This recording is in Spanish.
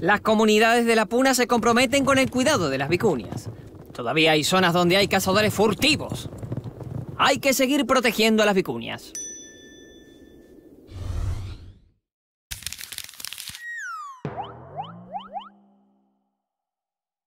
Las comunidades de la Puna se comprometen con el cuidado de las vicuñas. Todavía hay zonas donde hay cazadores furtivos. Hay que seguir protegiendo a las vicuñas.